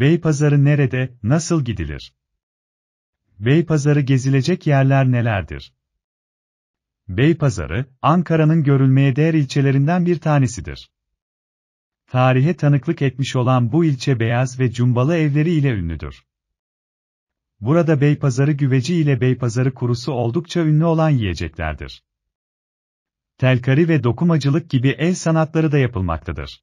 Beypazarı nerede, nasıl gidilir? Beypazarı gezilecek yerler nelerdir? Beypazarı, Ankara'nın görülmeye değer ilçelerinden bir tanesidir. Tarihe tanıklık etmiş olan bu ilçe beyaz ve cumbalı evleri ile ünlüdür. Burada Beypazarı güveci ile Beypazarı kurusu oldukça ünlü olan yiyeceklerdir. Telkari ve dokumacılık gibi el sanatları da yapılmaktadır.